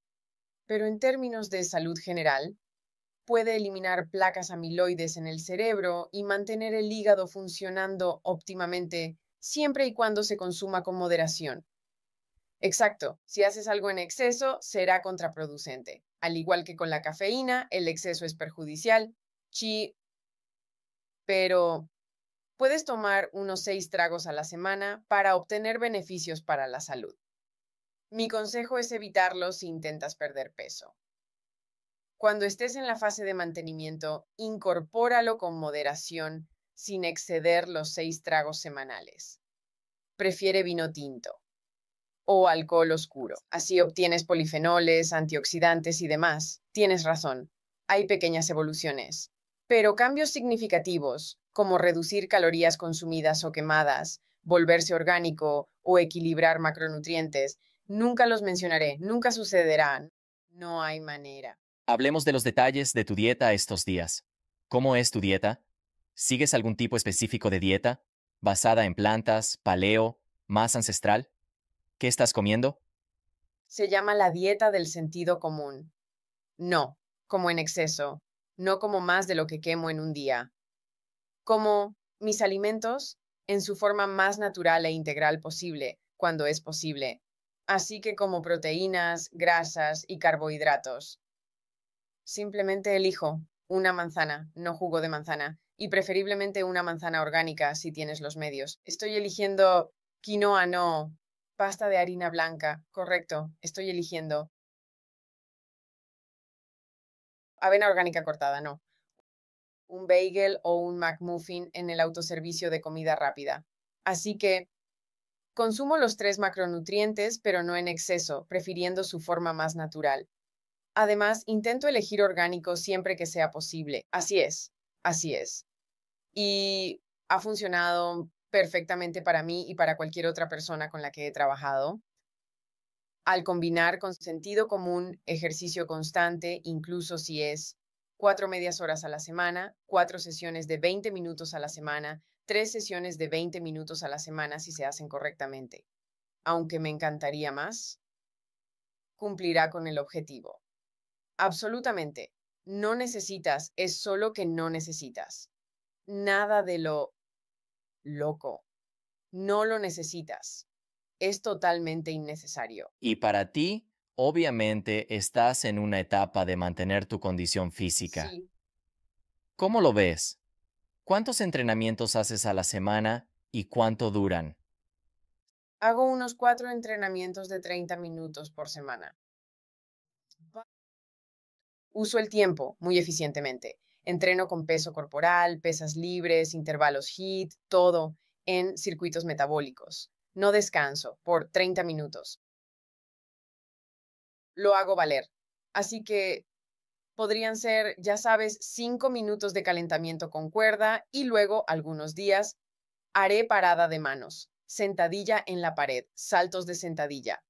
Pero en términos de salud general, puede eliminar placas amiloides en el cerebro y mantener el hígado funcionando óptimamente siempre y cuando se consuma con moderación. Exacto, si haces algo en exceso, será contraproducente. Al igual que con la cafeína, el exceso es perjudicial. Chi, pero puedes tomar unos seis tragos a la semana para obtener beneficios para la salud. Mi consejo es evitarlo si intentas perder peso. Cuando estés en la fase de mantenimiento, incorpóralo con moderación sin exceder los seis tragos semanales. Prefiere vino tinto o alcohol oscuro. Así obtienes polifenoles, antioxidantes y demás. Tienes razón, hay pequeñas evoluciones. Pero cambios significativos, como reducir calorías consumidas o quemadas, volverse orgánico o equilibrar macronutrientes, nunca los mencionaré, nunca sucederán. No hay manera. Hablemos de los detalles de tu dieta estos días. ¿Cómo es tu dieta? ¿Sigues algún tipo específico de dieta? ¿Basada en plantas, paleo, más ancestral? ¿Qué estás comiendo? Se llama la dieta del sentido común. No, como en exceso, no como más de lo que quemo en un día. Como mis alimentos en su forma más natural e integral posible, cuando es posible, así que como proteínas, grasas y carbohidratos. Simplemente elijo una manzana, no jugo de manzana, y preferiblemente una manzana orgánica si tienes los medios. Estoy eligiendo quinoa no, Pasta de harina blanca. Correcto. Estoy eligiendo. Avena orgánica cortada, no. Un bagel o un McMuffin en el autoservicio de comida rápida. Así que consumo los tres macronutrientes, pero no en exceso, prefiriendo su forma más natural. Además, intento elegir orgánico siempre que sea posible. Así es, así es. Y ha funcionado perfectamente para mí y para cualquier otra persona con la que he trabajado. Al combinar con sentido común, ejercicio constante, incluso si es cuatro medias horas a la semana, cuatro sesiones de 20 minutos a la semana, tres sesiones de 20 minutos a la semana si se hacen correctamente. Aunque me encantaría más, cumplirá con el objetivo. Absolutamente. No necesitas, es solo que no necesitas. Nada de lo loco, no lo necesitas. Es totalmente innecesario. Y para ti, obviamente, estás en una etapa de mantener tu condición física. ¿Cómo lo ves? ¿Cuántos entrenamientos haces a la semana y cuánto duran? Hago unos cuatro entrenamientos de 30 minutos por semana. Uso el tiempo muy eficientemente Entreno con peso corporal, pesas libres, intervalos HIIT, todo en circuitos metabólicos. No descanso por 30 minutos. Lo hago valer. Así que podrían ser, ya sabes, 5 minutos de calentamiento con cuerda y luego, algunos días, haré parada de manos, sentadilla en la pared, saltos de sentadilla,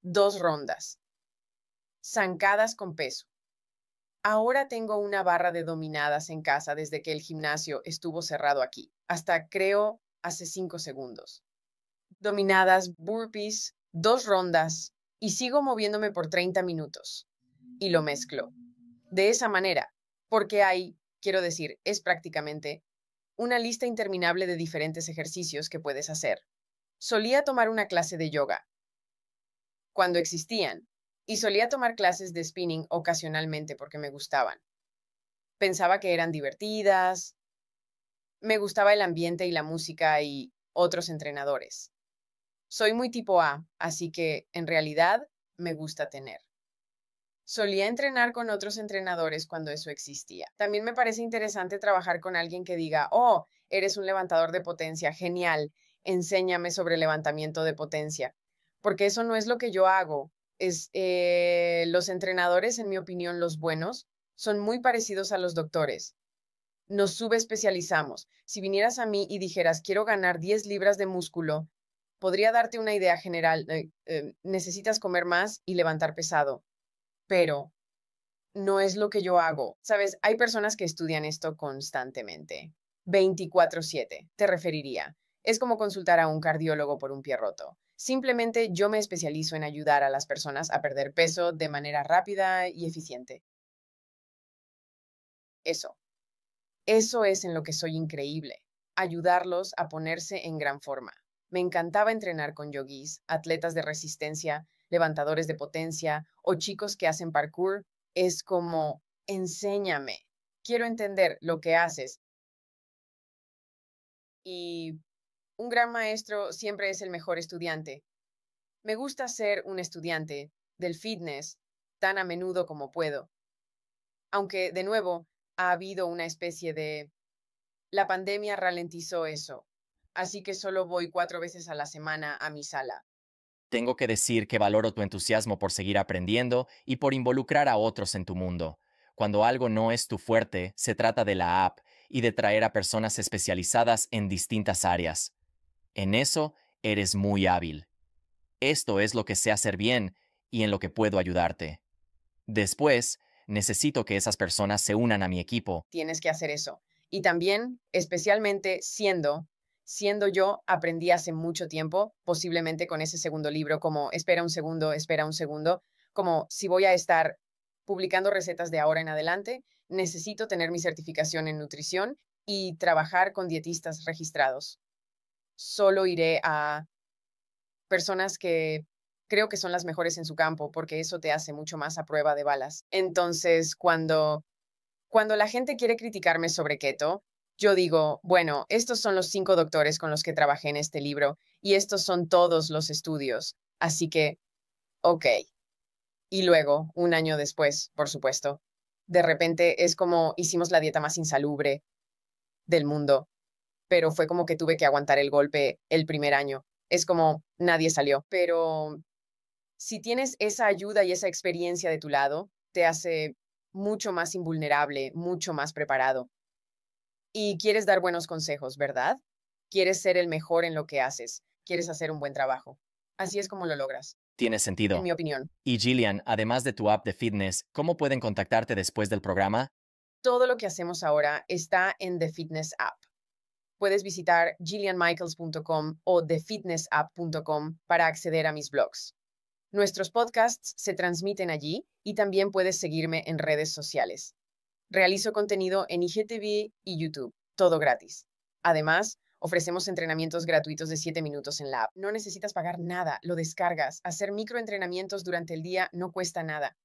dos rondas, zancadas con peso, Ahora tengo una barra de dominadas en casa desde que el gimnasio estuvo cerrado aquí, hasta creo hace cinco segundos. Dominadas, burpees, dos rondas y sigo moviéndome por 30 minutos. Y lo mezclo. De esa manera, porque hay, quiero decir, es prácticamente una lista interminable de diferentes ejercicios que puedes hacer. Solía tomar una clase de yoga. Cuando existían, y solía tomar clases de spinning ocasionalmente porque me gustaban. Pensaba que eran divertidas, me gustaba el ambiente y la música y otros entrenadores. Soy muy tipo A, así que en realidad me gusta tener. Solía entrenar con otros entrenadores cuando eso existía. También me parece interesante trabajar con alguien que diga, oh, eres un levantador de potencia, genial, enséñame sobre levantamiento de potencia, porque eso no es lo que yo hago eh, los entrenadores, en mi opinión, los buenos, son muy parecidos a los doctores. Nos subespecializamos. Si vinieras a mí y dijeras, quiero ganar 10 libras de músculo, podría darte una idea general. Eh, eh, necesitas comer más y levantar pesado. Pero no es lo que yo hago. Sabes, hay personas que estudian esto constantemente. 24/7, te referiría. Es como consultar a un cardiólogo por un pie roto. Simplemente yo me especializo en ayudar a las personas a perder peso de manera rápida y eficiente. Eso. Eso es en lo que soy increíble, ayudarlos a ponerse en gran forma. Me encantaba entrenar con yoguis, atletas de resistencia, levantadores de potencia o chicos que hacen parkour. Es como, enséñame, quiero entender lo que haces y un gran maestro siempre es el mejor estudiante. Me gusta ser un estudiante del fitness tan a menudo como puedo. Aunque, de nuevo, ha habido una especie de... La pandemia ralentizó eso, así que solo voy cuatro veces a la semana a mi sala. Tengo que decir que valoro tu entusiasmo por seguir aprendiendo y por involucrar a otros en tu mundo. Cuando algo no es tu fuerte, se trata de la app y de traer a personas especializadas en distintas áreas. En eso eres muy hábil. Esto es lo que sé hacer bien y en lo que puedo ayudarte. Después, necesito que esas personas se unan a mi equipo. Tienes que hacer eso. Y también, especialmente siendo, siendo yo, aprendí hace mucho tiempo, posiblemente con ese segundo libro, como espera un segundo, espera un segundo, como si voy a estar publicando recetas de ahora en adelante, necesito tener mi certificación en nutrición y trabajar con dietistas registrados solo iré a personas que creo que son las mejores en su campo, porque eso te hace mucho más a prueba de balas. Entonces, cuando, cuando la gente quiere criticarme sobre keto, yo digo, bueno, estos son los cinco doctores con los que trabajé en este libro y estos son todos los estudios. Así que, ok. Y luego, un año después, por supuesto, de repente es como hicimos la dieta más insalubre del mundo pero fue como que tuve que aguantar el golpe el primer año. Es como nadie salió, pero si tienes esa ayuda y esa experiencia de tu lado, te hace mucho más invulnerable, mucho más preparado. Y quieres dar buenos consejos, ¿verdad? Quieres ser el mejor en lo que haces, quieres hacer un buen trabajo. Así es como lo logras. Tiene sentido. En mi opinión. Y Gillian, además de tu app de fitness, ¿cómo pueden contactarte después del programa? Todo lo que hacemos ahora está en The Fitness App puedes visitar gillianmichaels.com o thefitnessapp.com para acceder a mis blogs. Nuestros podcasts se transmiten allí y también puedes seguirme en redes sociales. Realizo contenido en IGTV y YouTube, todo gratis. Además, ofrecemos entrenamientos gratuitos de 7 minutos en la app. No necesitas pagar nada, lo descargas. Hacer microentrenamientos durante el día no cuesta nada.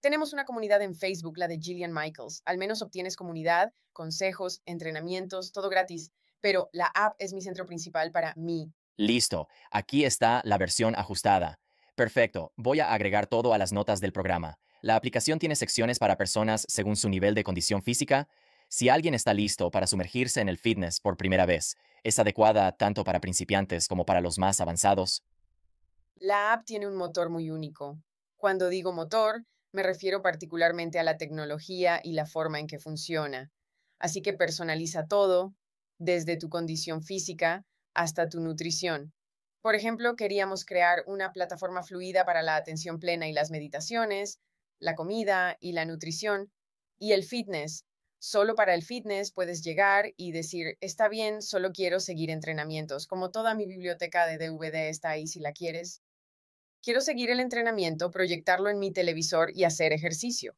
Tenemos una comunidad en Facebook, la de Gillian Michaels. Al menos obtienes comunidad, consejos, entrenamientos, todo gratis pero la app es mi centro principal para mí. Listo, aquí está la versión ajustada. Perfecto, voy a agregar todo a las notas del programa. La aplicación tiene secciones para personas según su nivel de condición física. Si alguien está listo para sumergirse en el fitness por primera vez, es adecuada tanto para principiantes como para los más avanzados. La app tiene un motor muy único. Cuando digo motor, me refiero particularmente a la tecnología y la forma en que funciona. Así que personaliza todo, desde tu condición física hasta tu nutrición. Por ejemplo, queríamos crear una plataforma fluida para la atención plena y las meditaciones, la comida y la nutrición, y el fitness. Solo para el fitness puedes llegar y decir, está bien, solo quiero seguir entrenamientos, como toda mi biblioteca de DVD está ahí si la quieres. Quiero seguir el entrenamiento, proyectarlo en mi televisor y hacer ejercicio.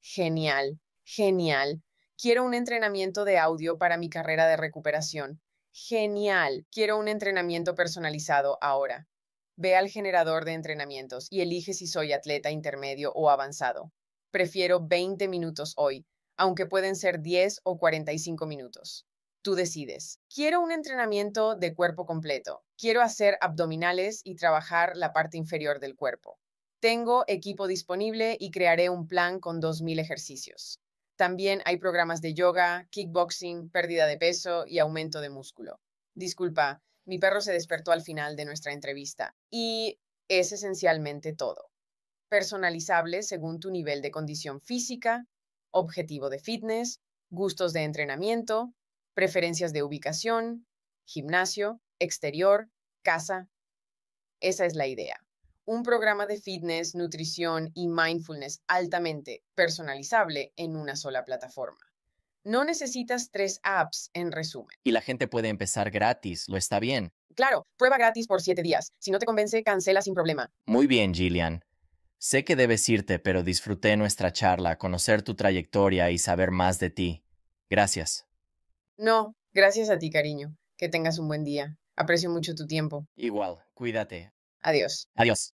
Genial, genial. Quiero un entrenamiento de audio para mi carrera de recuperación. Genial, quiero un entrenamiento personalizado ahora. Ve al generador de entrenamientos y elige si soy atleta intermedio o avanzado. Prefiero 20 minutos hoy, aunque pueden ser 10 o 45 minutos. Tú decides. Quiero un entrenamiento de cuerpo completo. Quiero hacer abdominales y trabajar la parte inferior del cuerpo. Tengo equipo disponible y crearé un plan con 2.000 ejercicios. También hay programas de yoga, kickboxing, pérdida de peso y aumento de músculo. Disculpa, mi perro se despertó al final de nuestra entrevista. Y es esencialmente todo. Personalizable según tu nivel de condición física, objetivo de fitness, gustos de entrenamiento, preferencias de ubicación, gimnasio, exterior, casa. Esa es la idea un programa de fitness, nutrición y mindfulness altamente personalizable en una sola plataforma. No necesitas tres apps, en resumen. Y la gente puede empezar gratis, lo está bien. Claro, prueba gratis por siete días. Si no te convence, cancela sin problema. Muy bien, Gillian. Sé que debes irte, pero disfruté nuestra charla, conocer tu trayectoria y saber más de ti. Gracias. No, gracias a ti, cariño. Que tengas un buen día. Aprecio mucho tu tiempo. Igual, cuídate. Adiós. Adiós.